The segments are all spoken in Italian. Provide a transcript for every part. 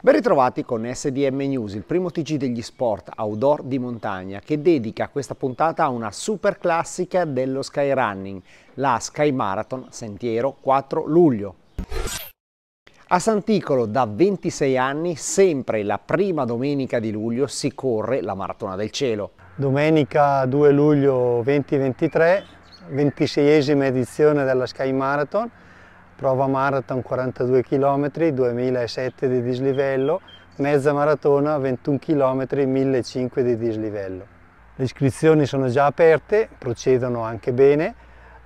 Ben ritrovati con SDM News, il primo TG degli sport outdoor di montagna che dedica questa puntata a una super classica dello skyrunning, la Sky Marathon Sentiero 4 luglio. A Santicolo da 26 anni, sempre la prima domenica di luglio, si corre la Maratona del Cielo. Domenica 2 luglio 2023, 26esima edizione della Sky Marathon, prova marathon 42 km, 2007 di dislivello, mezza maratona 21 km, 1005 di dislivello. Le iscrizioni sono già aperte, procedono anche bene,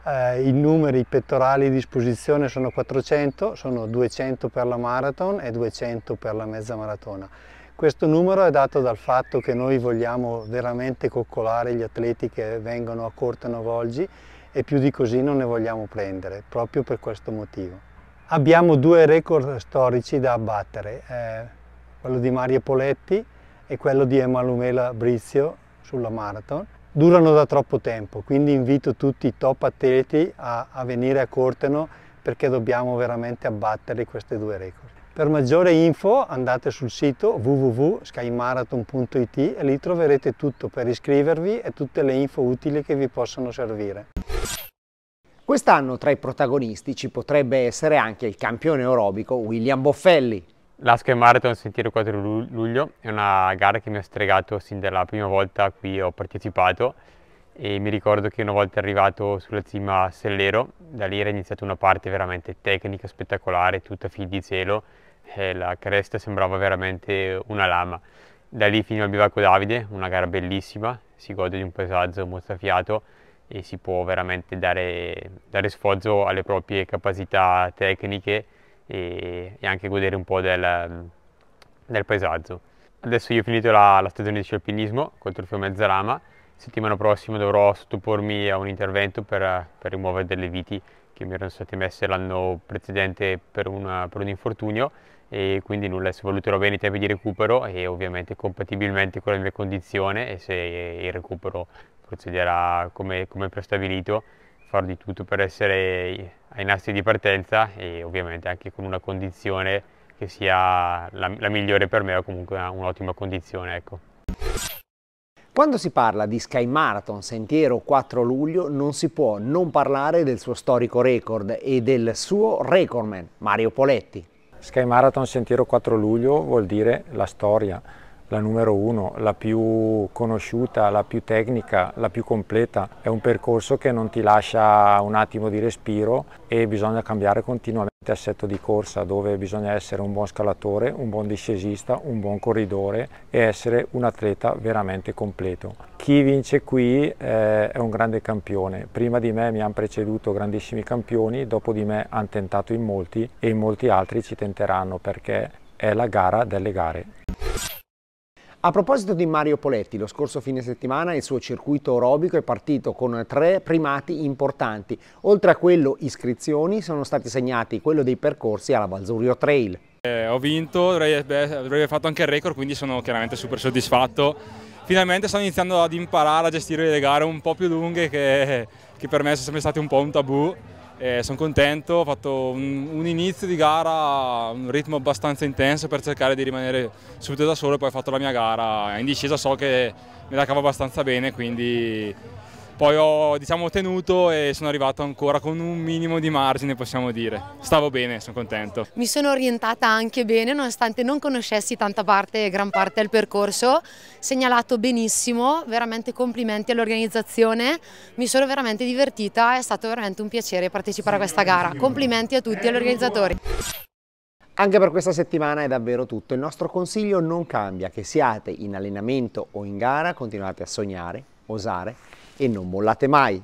eh, i numeri pettorali di disposizione sono 400, sono 200 per la marathon e 200 per la mezza maratona. Questo numero è dato dal fatto che noi vogliamo veramente coccolare gli atleti che vengono a Cortano Volgi e più di così non ne vogliamo prendere, proprio per questo motivo. Abbiamo due record storici da abbattere, eh, quello di Mario Poletti e quello di Emalumela Brizio sulla marathon. Durano da troppo tempo, quindi invito tutti i top atleti a, a venire a Corteno perché dobbiamo veramente abbattere questi due record. Per maggiore info andate sul sito www.skymarathon.it e lì troverete tutto per iscrivervi e tutte le info utili che vi possono servire. Quest'anno tra i protagonisti ci potrebbe essere anche il campione aerobico William Boffelli. La Sky Marathon Sentiero 4 luglio è una gara che mi ha stregato sin dalla prima volta a cui ho partecipato e mi ricordo che una volta arrivato sulla cima a Sellero, da lì era iniziata una parte veramente tecnica, spettacolare, tutta fil di cielo, e la cresta sembrava veramente una lama. Da lì fino al Bivacco Davide, una gara bellissima, si gode di un paesaggio mozzafiato e si può veramente dare, dare sfoggio alle proprie capacità tecniche e, e anche godere un po' del, del, paesaggio. Adesso io ho finito la, la stagione di sci scialpinismo col trofeo Mezzarama, settimana prossima dovrò sottopormi a un intervento per, per rimuovere delle viti che mi erano state messe l'anno precedente per, una, per un infortunio e quindi nulla, se valuterò bene i tempi di recupero e ovviamente compatibilmente con la mia condizione e se il recupero procederà come, come prestabilito farò di tutto per essere ai nastri di partenza e ovviamente anche con una condizione che sia la, la migliore per me o comunque un'ottima condizione. Ecco. Quando si parla di Sky Marathon Sentiero 4 luglio non si può non parlare del suo storico record e del suo recordman Mario Poletti. Sky Marathon Sentiero 4 luglio vuol dire la storia, la numero uno, la più conosciuta, la più tecnica, la più completa. È un percorso che non ti lascia un attimo di respiro e bisogna cambiare continuamente assetto di corsa dove bisogna essere un buon scalatore, un buon discesista, un buon corridore e essere un atleta veramente completo. Chi vince qui eh, è un grande campione. Prima di me mi hanno preceduto grandissimi campioni, dopo di me hanno tentato in molti e in molti altri ci tenteranno perché è la gara delle gare. A proposito di Mario Poletti, lo scorso fine settimana il suo circuito aerobico è partito con tre primati importanti. Oltre a quello iscrizioni sono stati segnati quello dei percorsi alla Valzurio Trail. Eh, ho vinto, dovrei, avrei fatto anche il record, quindi sono chiaramente super soddisfatto. Finalmente sto iniziando ad imparare a gestire le gare un po' più lunghe che, che per me sono sempre state un po' un tabù eh, sono contento, ho fatto un, un, inizio di gara, un ritmo abbastanza intenso per cercare di rimanere subito da solo e poi ho fatto la mia gara. In discesa so che me la cavo abbastanza bene, quindi poi ho diciamo, tenuto e sono arrivato ancora con un minimo di margine possiamo dire. Stavo bene, sono contento. Mi sono orientata anche bene nonostante non conoscessi tanta parte, gran parte del percorso, segnalato benissimo, veramente complimenti all'organizzazione, mi sono veramente divertita, è stato veramente un piacere partecipare a questa gara, complimenti a tutti e agli organizzatori. Anche per questa settimana è davvero tutto, il nostro consiglio non cambia, che siate in allenamento o in gara continuate a sognare, osare e non mollate mai.